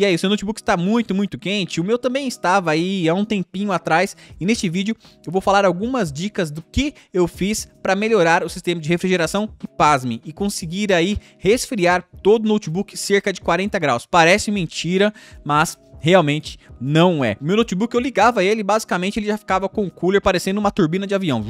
E é isso, o notebook está muito, muito quente. O meu também estava aí há um tempinho atrás. E neste vídeo eu vou falar algumas dicas do que eu fiz para melhorar o sistema de refrigeração e pasme. E conseguir aí resfriar todo o notebook cerca de 40 graus. Parece mentira, mas realmente não é. Meu notebook eu ligava ele, basicamente ele já ficava com o cooler parecendo uma turbina de avião.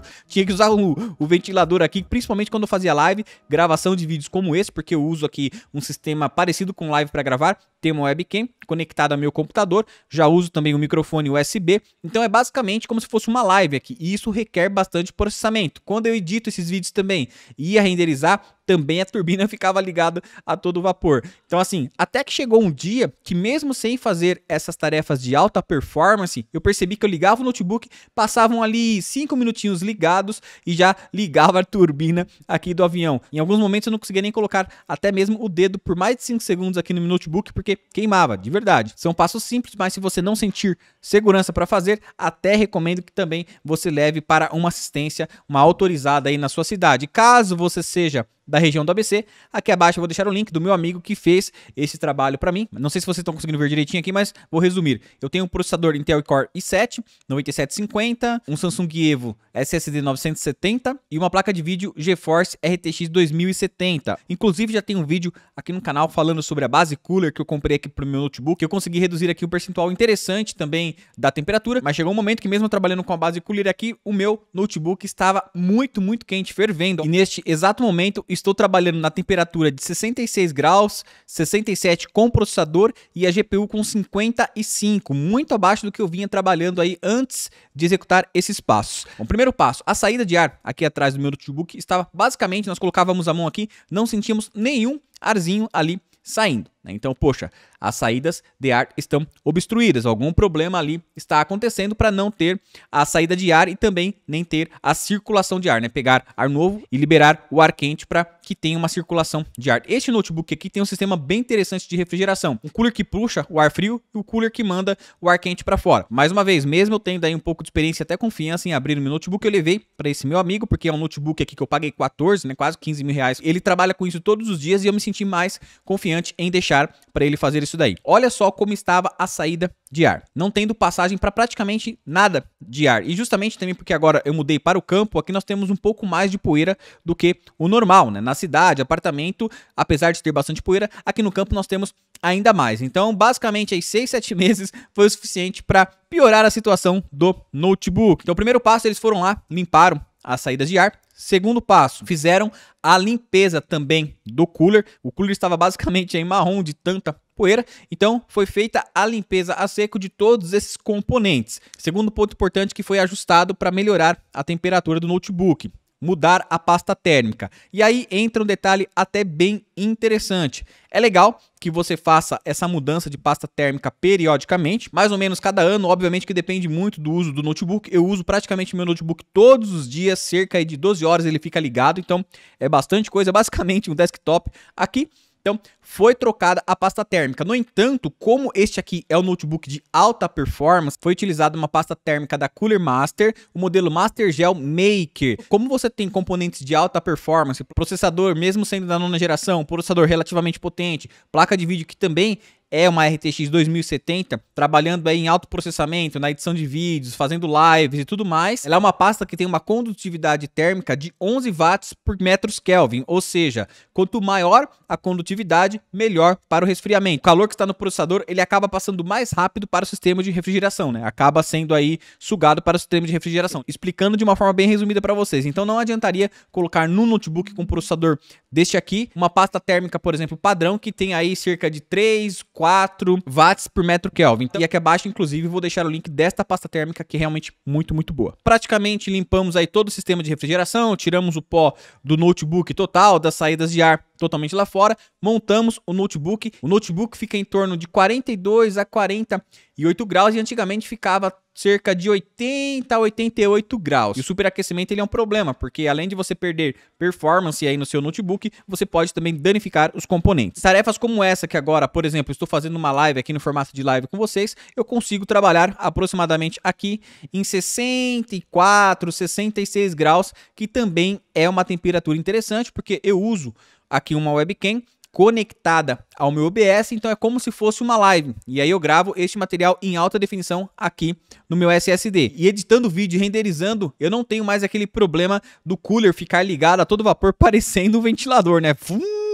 tinha que usar o, o, ventilador aqui, principalmente quando eu fazia live, gravação de vídeos como esse, porque eu uso aqui um sistema parecido com live para gravar, tem uma webcam conectada ao meu computador, já uso também o um microfone USB, então é basicamente como se fosse uma live aqui, e isso requer bastante processamento. Quando eu edito esses vídeos também e ia renderizar, também a turbina ficava ligada a todo vapor. Então assim, até que chegou um dia que mesmo sem fazer essas tarefas de alta performance, eu percebi que eu ligava o notebook, passavam ali 5 minutinhos ligados e já ligava a turbina aqui do avião. Em alguns momentos eu não conseguia nem colocar até mesmo o dedo por mais de 5 segundos aqui no meu notebook porque queimava, de verdade. São passos simples, mas se você não sentir segurança para fazer, até recomendo que também você leve para uma assistência, uma autorizada aí na sua cidade. Caso você seja da região do ABC. Aqui abaixo eu vou deixar o link do meu amigo que fez esse trabalho para mim. Não sei se vocês estão conseguindo ver direitinho aqui, mas vou resumir. Eu tenho um processador Intel Core i7 9750, um Samsung Evo SSD 970 e uma placa de vídeo GeForce RTX 2070. Inclusive já tem um vídeo aqui no canal falando sobre a base cooler que eu comprei aqui pro meu notebook. Eu consegui reduzir aqui um percentual interessante também da temperatura, mas chegou um momento que mesmo trabalhando com a base cooler aqui, o meu notebook estava muito, muito quente, fervendo. E neste exato momento estou trabalhando na temperatura de 66 graus, 67 com processador e a GPU com 55, muito abaixo do que eu vinha trabalhando aí antes de executar esses passos. O primeiro passo, a saída de ar aqui atrás do meu notebook estava basicamente, nós colocávamos a mão aqui, não sentíamos nenhum arzinho ali saindo. Né? Então, poxa, as saídas de ar estão obstruídas. Algum problema ali está acontecendo para não ter a saída de ar e também nem ter a circulação de ar, né? Pegar ar novo e liberar o ar quente para que tenha uma circulação de ar. Este notebook aqui tem um sistema bem interessante de refrigeração. Um cooler que puxa o ar frio e o um cooler que manda o ar quente para fora. Mais uma vez, mesmo eu tendo aí um pouco de experiência até confiança em abrir o meu notebook, eu levei para esse meu amigo, porque é um notebook aqui que eu paguei 14, né? Quase 15 mil reais. Ele trabalha com isso todos os dias e eu me senti mais confiante em deixar para ele fazer isso isso daí. Olha só como estava a saída de ar, não tendo passagem para praticamente nada de ar. E justamente também porque agora eu mudei para o campo, aqui nós temos um pouco mais de poeira do que o normal, né? Na cidade, apartamento, apesar de ter bastante poeira, aqui no campo nós temos ainda mais. Então, basicamente, aí 6, 7 meses foi o suficiente para piorar a situação do notebook. Então, o primeiro passo, eles foram lá, limparam as saídas de ar. Segundo passo, fizeram a limpeza também do cooler. O cooler estava basicamente em marrom de tanta poeira. Então, foi feita a limpeza a seco de todos esses componentes. Segundo ponto importante que foi ajustado para melhorar a temperatura do notebook mudar a pasta térmica. E aí entra um detalhe até bem interessante. É legal que você faça essa mudança de pasta térmica periodicamente, mais ou menos cada ano, obviamente que depende muito do uso do notebook. Eu uso praticamente meu notebook todos os dias, cerca de 12 horas ele fica ligado, então é bastante coisa, basicamente um desktop aqui então, foi trocada a pasta térmica. No entanto, como este aqui é um notebook de alta performance, foi utilizada uma pasta térmica da Cooler Master, o modelo Master Gel Maker. Como você tem componentes de alta performance, processador mesmo sendo da nona geração, processador relativamente potente, placa de vídeo que também é uma RTX 2070, trabalhando aí em alto processamento, na edição de vídeos, fazendo lives e tudo mais, ela é uma pasta que tem uma condutividade térmica de 11 watts por metros Kelvin, ou seja, quanto maior a condutividade, melhor para o resfriamento. O calor que está no processador, ele acaba passando mais rápido para o sistema de refrigeração, né? Acaba sendo aí sugado para o sistema de refrigeração. Explicando de uma forma bem resumida para vocês. Então não adiantaria colocar no notebook com processador deste aqui uma pasta térmica, por exemplo, padrão que tem aí cerca de 3, 4 4 watts por metro Kelvin. Então, e aqui abaixo, inclusive, vou deixar o link desta pasta térmica que é realmente muito, muito boa. Praticamente limpamos aí todo o sistema de refrigeração, tiramos o pó do notebook total, das saídas de ar totalmente lá fora, montamos o notebook. O notebook fica em torno de 42 a 48 graus e antigamente ficava cerca de 80 a 88 graus. E o superaquecimento ele é um problema, porque além de você perder performance aí no seu notebook, você pode também danificar os componentes. Tarefas como essa que agora, por exemplo, estou fazendo uma live aqui no formato de live com vocês, eu consigo trabalhar aproximadamente aqui em 64, 66 graus, que também é uma temperatura interessante, porque eu uso aqui uma webcam conectada ao meu OBS, então é como se fosse uma live. E aí eu gravo este material em alta definição aqui no meu SSD. E editando o vídeo e renderizando, eu não tenho mais aquele problema do cooler ficar ligado a todo vapor parecendo um ventilador, né?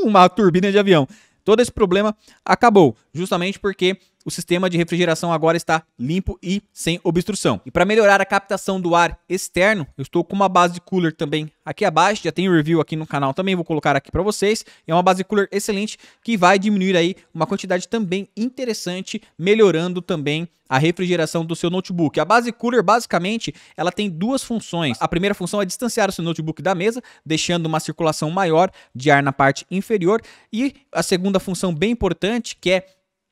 Uma turbina de avião. Todo esse problema acabou, justamente porque o sistema de refrigeração agora está limpo e sem obstrução. E para melhorar a captação do ar externo, eu estou com uma base cooler também aqui abaixo, já tem review aqui no canal também, vou colocar aqui para vocês. É uma base cooler excelente que vai diminuir aí uma quantidade também interessante, melhorando também a refrigeração do seu notebook. A base cooler, basicamente, ela tem duas funções. A primeira função é distanciar o seu notebook da mesa, deixando uma circulação maior de ar na parte inferior. E a segunda função bem importante, que é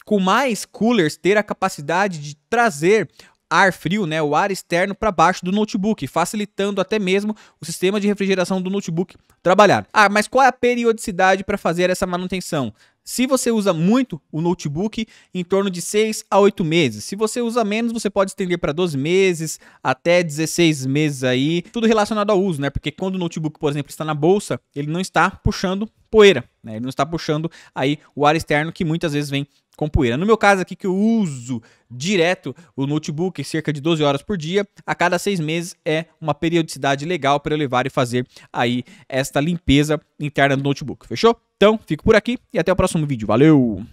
com mais coolers ter a capacidade de trazer ar frio, né, o ar externo para baixo do notebook, facilitando até mesmo o sistema de refrigeração do notebook trabalhar. Ah, mas qual é a periodicidade para fazer essa manutenção? Se você usa muito o notebook, em torno de 6 a 8 meses. Se você usa menos, você pode estender para 12 meses, até 16 meses aí, tudo relacionado ao uso, né? Porque quando o notebook, por exemplo, está na bolsa, ele não está puxando poeira. Né? Ele não está puxando aí o ar externo que muitas vezes vem com poeira. No meu caso aqui, que eu uso direto o notebook cerca de 12 horas por dia, a cada seis meses é uma periodicidade legal para eu levar e fazer aí esta limpeza interna do notebook. Fechou? Então, fico por aqui e até o próximo vídeo. Valeu!